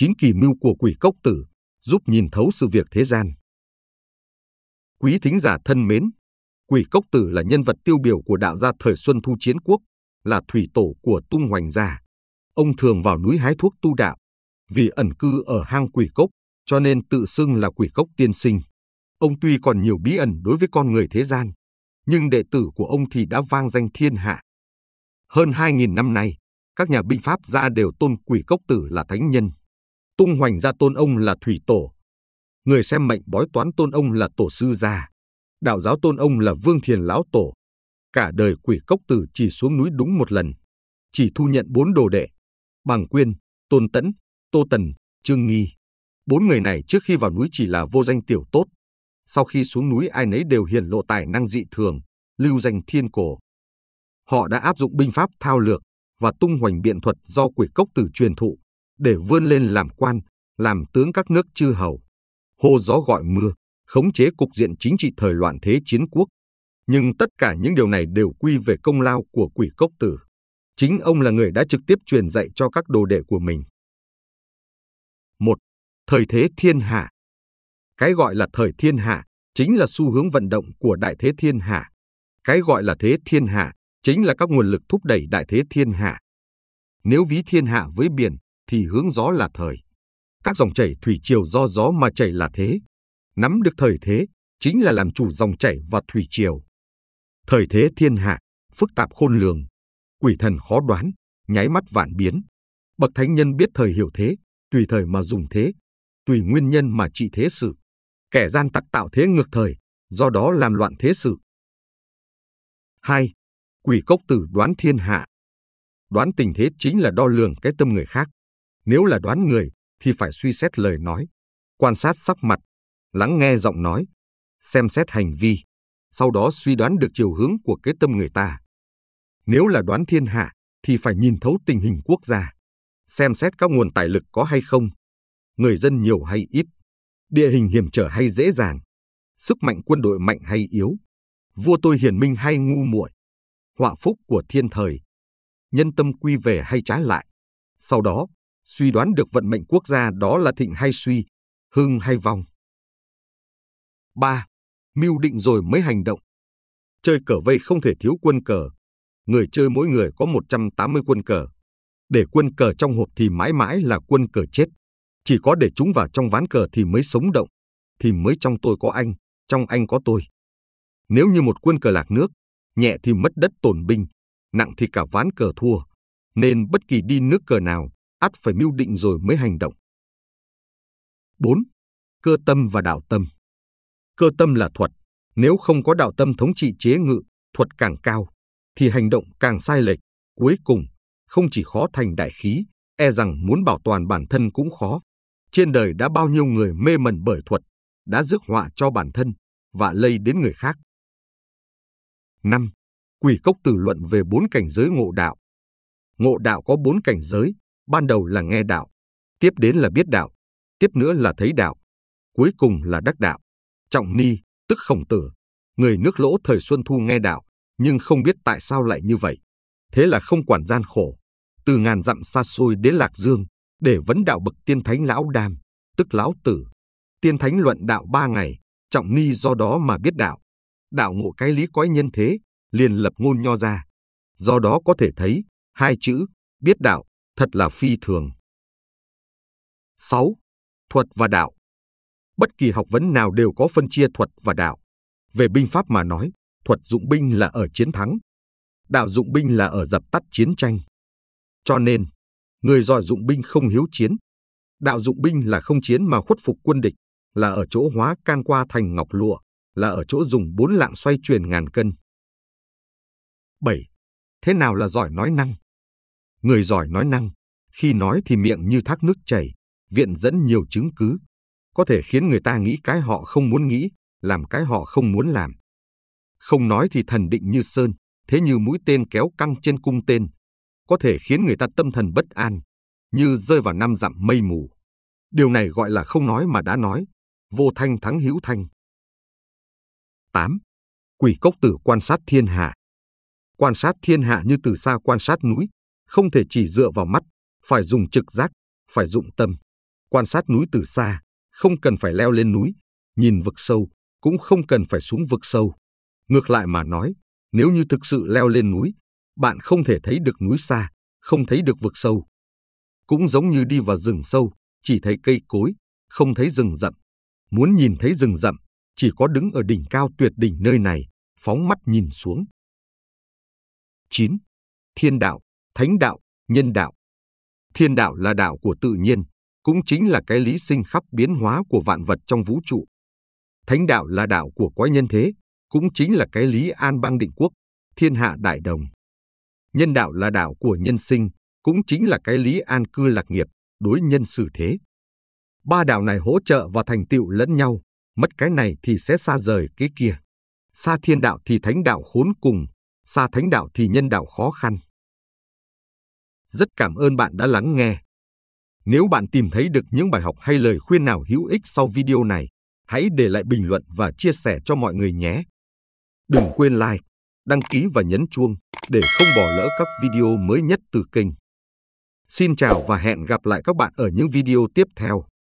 chính kỳ mưu của quỷ cốc tử, giúp nhìn thấu sự việc thế gian. Quý thính giả thân mến, quỷ cốc tử là nhân vật tiêu biểu của đạo gia thời Xuân Thu Chiến Quốc, là thủy tổ của tung hoành gia. Ông thường vào núi hái thuốc tu đạo, vì ẩn cư ở hang quỷ cốc, cho nên tự xưng là quỷ cốc tiên sinh. Ông tuy còn nhiều bí ẩn đối với con người thế gian, nhưng đệ tử của ông thì đã vang danh thiên hạ. Hơn 2.000 năm nay, các nhà binh pháp gia đều tôn quỷ cốc tử là thánh nhân tung hoành ra tôn ông là thủy tổ. Người xem mệnh bói toán tôn ông là tổ sư gia, đạo giáo tôn ông là vương thiền lão tổ. Cả đời quỷ cốc tử chỉ xuống núi đúng một lần, chỉ thu nhận bốn đồ đệ, bằng quyên, tôn tẫn, tô tần, trương nghi. Bốn người này trước khi vào núi chỉ là vô danh tiểu tốt, sau khi xuống núi ai nấy đều hiển lộ tài năng dị thường, lưu danh thiên cổ. Họ đã áp dụng binh pháp thao lược và tung hoành biện thuật do quỷ cốc tử truyền thụ, để vươn lên làm quan, làm tướng các nước chư hầu, hô gió gọi mưa, khống chế cục diện chính trị thời loạn thế chiến quốc. Nhưng tất cả những điều này đều quy về công lao của quỷ cốc tử. Chính ông là người đã trực tiếp truyền dạy cho các đồ đệ của mình. 1. Thời thế thiên hạ Cái gọi là thời thiên hạ chính là xu hướng vận động của đại thế thiên hạ. Cái gọi là thế thiên hạ chính là các nguồn lực thúc đẩy đại thế thiên hạ. Nếu ví thiên hạ với biển, thì hướng gió là thời. Các dòng chảy thủy triều do gió mà chảy là thế. Nắm được thời thế chính là làm chủ dòng chảy và thủy triều. Thời thế thiên hạ, phức tạp khôn lường, quỷ thần khó đoán, nháy mắt vạn biến. Bậc thánh nhân biết thời hiểu thế, tùy thời mà dùng thế, tùy nguyên nhân mà trị thế sự. Kẻ gian tặc tạo thế ngược thời, do đó làm loạn thế sự. 2. Quỷ cốc tử đoán thiên hạ. Đoán tình thế chính là đo lường cái tâm người khác. Nếu là đoán người thì phải suy xét lời nói, quan sát sắc mặt, lắng nghe giọng nói, xem xét hành vi, sau đó suy đoán được chiều hướng của kế tâm người ta. Nếu là đoán thiên hạ thì phải nhìn thấu tình hình quốc gia, xem xét các nguồn tài lực có hay không, người dân nhiều hay ít, địa hình hiểm trở hay dễ dàng, sức mạnh quân đội mạnh hay yếu, vua tôi hiền minh hay ngu muội, họa phúc của thiên thời, nhân tâm quy về hay trái lại. Sau đó, suy đoán được vận mệnh quốc gia đó là thịnh hay suy, hưng hay vong. 3. Mưu định rồi mới hành động. Chơi cờ vây không thể thiếu quân cờ. Người chơi mỗi người có 180 quân cờ. Để quân cờ trong hộp thì mãi mãi là quân cờ chết. Chỉ có để chúng vào trong ván cờ thì mới sống động, thì mới trong tôi có anh, trong anh có tôi. Nếu như một quân cờ lạc nước, nhẹ thì mất đất tổn binh, nặng thì cả ván cờ thua, nên bất kỳ đi nước cờ nào ắt phải mưu định rồi mới hành động. 4. Cơ tâm và đạo tâm Cơ tâm là thuật, nếu không có đạo tâm thống trị chế ngự, thuật càng cao, thì hành động càng sai lệch, cuối cùng không chỉ khó thành đại khí, e rằng muốn bảo toàn bản thân cũng khó. Trên đời đã bao nhiêu người mê mẩn bởi thuật, đã rước họa cho bản thân và lây đến người khác. 5. Quỷ cốc tử luận về bốn cảnh giới ngộ đạo. Ngộ đạo có bốn cảnh giới, ban đầu là nghe đạo, tiếp đến là biết đạo, tiếp nữa là thấy đạo, cuối cùng là đắc đạo. Trọng Ni, tức Khổng Tử, người nước lỗ thời Xuân Thu nghe đạo, nhưng không biết tại sao lại như vậy. Thế là không quản gian khổ, từ ngàn dặm xa xôi đến Lạc Dương, để vấn đạo bậc tiên thánh lão đam, tức lão tử. Tiên thánh luận đạo ba ngày, Trọng Ni do đó mà biết đạo. Đạo ngộ cái lý cõi nhân thế, liền lập ngôn nho ra. Do đó có thể thấy, hai chữ, biết đạo, thật là phi thường. 6. Thuật và đạo Bất kỳ học vấn nào đều có phân chia thuật và đạo. Về binh pháp mà nói, thuật dụng binh là ở chiến thắng, đạo dụng binh là ở dập tắt chiến tranh. Cho nên, người giỏi dụng binh không hiếu chiến. Đạo dụng binh là không chiến mà khuất phục quân địch, là ở chỗ hóa can qua thành ngọc lụa, là ở chỗ dùng bốn lạng xoay chuyển ngàn cân. 7. Thế nào là giỏi nói năng? Người giỏi nói năng, khi nói thì miệng như thác nước chảy, viện dẫn nhiều chứng cứ, có thể khiến người ta nghĩ cái họ không muốn nghĩ, làm cái họ không muốn làm. Không nói thì thần định như sơn, thế như mũi tên kéo căng trên cung tên, có thể khiến người ta tâm thần bất an, như rơi vào năm dặm mây mù. Điều này gọi là không nói mà đã nói, vô thanh thắng hữu thanh. 8. Quỷ cốc tử quan sát thiên hạ Quan sát thiên hạ như từ xa quan sát núi, không thể chỉ dựa vào mắt, phải dùng trực giác, phải dụng tâm. Quan sát núi từ xa, không cần phải leo lên núi, nhìn vực sâu, cũng không cần phải xuống vực sâu. Ngược lại mà nói, nếu như thực sự leo lên núi, bạn không thể thấy được núi xa, không thấy được vực sâu. Cũng giống như đi vào rừng sâu, chỉ thấy cây cối, không thấy rừng rậm. Muốn nhìn thấy rừng rậm, chỉ có đứng ở đỉnh cao tuyệt đỉnh nơi này, phóng mắt nhìn xuống. 9. Thiên đạo thánh đạo, nhân đạo. Thiên đạo là đạo của tự nhiên, cũng chính là cái lý sinh khắp biến hóa của vạn vật trong vũ trụ. Thánh đạo là đạo của quái nhân thế, cũng chính là cái lý an bang định quốc, thiên hạ đại đồng. Nhân đạo là đạo của nhân sinh, cũng chính là cái lý an cư lạc nghiệp, đối nhân xử thế. Ba đạo này hỗ trợ và thành tựu lẫn nhau, mất cái này thì sẽ xa rời cái kia. Xa thiên đạo thì thánh đạo khốn cùng, xa thánh đạo thì nhân đạo khó khăn. Rất cảm ơn bạn đã lắng nghe. Nếu bạn tìm thấy được những bài học hay lời khuyên nào hữu ích sau video này, hãy để lại bình luận và chia sẻ cho mọi người nhé. Đừng quên like, đăng ký và nhấn chuông để không bỏ lỡ các video mới nhất từ kênh. Xin chào và hẹn gặp lại các bạn ở những video tiếp theo.